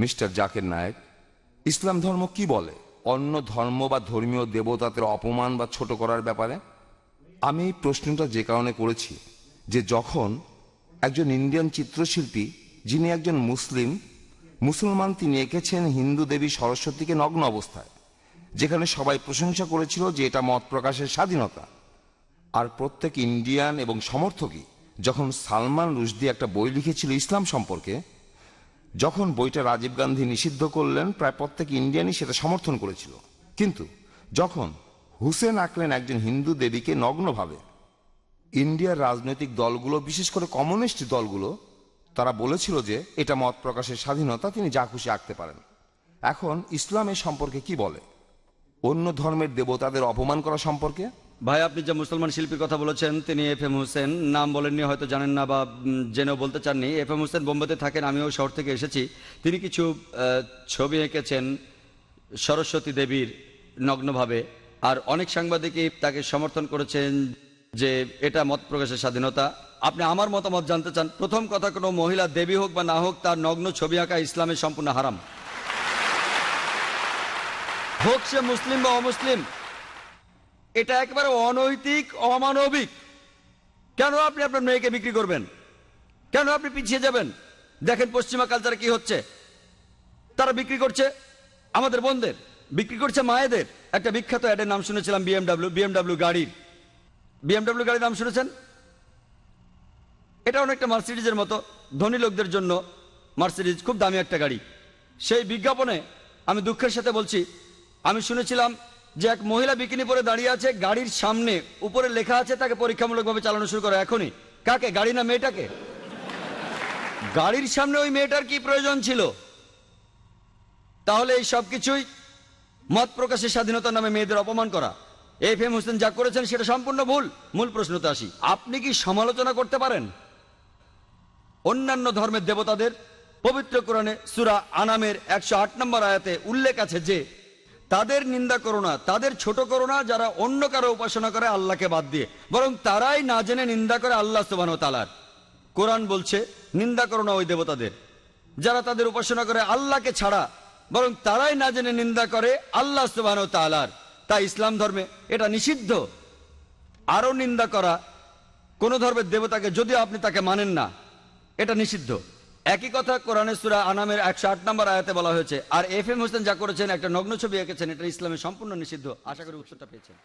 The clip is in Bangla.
মিস্টার জাকের নায়েক ইসলাম ধর্ম কি বলে অন্য ধর্ম বা ধর্মীয় দেবতাদের অপমান বা ছোট করার ব্যাপারে আমি এই প্রশ্নটা যে কারণে করেছি যে যখন একজন ইন্ডিয়ান চিত্রশিল্পী যিনি একজন মুসলিম মুসলমান তিনি এঁকেছেন হিন্দু দেবী সরস্বতীকে নগ্ন অবস্থায় যেখানে সবাই প্রশংসা করেছিল যে এটা মত প্রকাশের স্বাধীনতা আর প্রত্যেক ইন্ডিয়ান এবং সমর্থকই যখন সালমান রুশদি একটা বই লিখেছিল ইসলাম সম্পর্কে যখন বইটা রাজীব গান্ধী নিষিদ্ধ করলেন প্রায় প্রত্যেক ইন্ডিয়ানই সেটা সমর্থন করেছিল কিন্তু যখন হুসেন আঁকলেন একজন হিন্দু দেবীকে নগ্নভাবে ইন্ডিয়ার রাজনৈতিক দলগুলো বিশেষ করে কমিউনিস্ট দলগুলো তারা বলেছিল যে এটা মত প্রকাশের স্বাধীনতা তিনি যা খুশি আঁকতে পারেন এখন ইসলামের সম্পর্কে কি বলে অন্য ধর্মের দেবতাদের অপমান করা সম্পর্কে ভাই আপনি যে মুসলমান শিল্পীর কথা বলেছেন তিনি এফ এম হোসেন নাম বলেননি হয়তো জানেন না বা জেনেও বলতে চাননি এফ এম হোসেন বোম্বেতে থাকেন আমিও শহর থেকে এসেছি তিনি কিছু ছবি এঁকেছেন সরস্বতী দেবীর নগ্নভাবে আর অনেক সাংবাদিকই তাকে সমর্থন করেছেন যে এটা মত প্রকাশের স্বাধীনতা আপনি আমার মতামত জানতে চান প্রথম কথা কোনো মহিলা দেবী হোক বা না হোক তার নগ্ন ছবি আঁকা ইসলামের সম্পূর্ণ হারাম হোক সে মুসলিম বা অমুসলিম এটা একেবারে অনৈতিক অমানবিক কেন আপনি আপনার মেয়েকে বিক্রি করবেন কেন আপনি পিছিয়ে যাবেন দেখেন পশ্চিমা কালচারে কি হচ্ছে তারা বিক্রি করছে আমাদের বোনদের বিক্রি করছে মায়েদের একটা বিখ্যাত অ্যাডের নাম শুনেছিলাম বিএমডাব্লিউ বিএমডাব্লিউ গাড়ির বিএমডাব্লিউ গাড়ির নাম শুনেছেন এটা অনেকটা মার্সিডিজের মতো ধনী লোকদের জন্য মার্সিডিজ খুব দামি একটা গাড়ি সেই বিজ্ঞাপনে আমি দুঃখের সাথে বলছি আমি শুনেছিলাম যে এক মহিলা বিকিনি পরে দাঁড়িয়ে আছে গাড়ির সামনে উপরে লেখা আছে তাকে পরীক্ষামূলকভাবে চালানো শুরু করে এখনই কাকে গাড়ি না মেয়েটাকে গাড়ির সামনে ওই মেয়েটার কি প্রয়োজন ছিল তাহলে এই সব কিছুই মত প্রকাশের স্বাধীনতার নামে মেয়েদের অপমান করা এফ এম হোসেন যা করেছেন সেটা সম্পূর্ণ ভুল মূল প্রশ্নতে আসি আপনি কি সমালোচনা করতে পারেন অন্যান্য ধর্মের দেবতাদের পবিত্র কোরণে সুরা আনামের একশো আট নম্বর আয়াতে উল্লেখ আছে যে তাদের নিন্দা করো না তাদের ছোট করো না যারা অন্য কারো উপাসনা করে আল্লাহকে বাদ দিয়ে বরং তারাই না জেনে নিন্দা করে আল্লাহ ও তালার কোরআন বলছে নিন্দা করো না ওই দেবতাদের যারা তাদের উপাসনা করে আল্লাহকে ছাড়া বরং তারাই না জেনে নিন্দা করে আল্লাহ ও তালার তা ইসলাম ধর্মে এটা নিষিদ্ধ আরও নিন্দা করা কোনো ধর্মের দেবতাকে যদি আপনি তাকে মানেন না এটা নিষিদ্ধ একই কথা কোরআনে সুরা আনামের একশো আট নম্বর আয়াতে বলা হয়েছে আর এফ এম হোসেন যা করেছেন একটা নগ্ন ছবি এঁকেছেন এটা ইসলামের সম্পূর্ণ নিষিদ্ধ আশা করি উৎসটা পেয়েছেন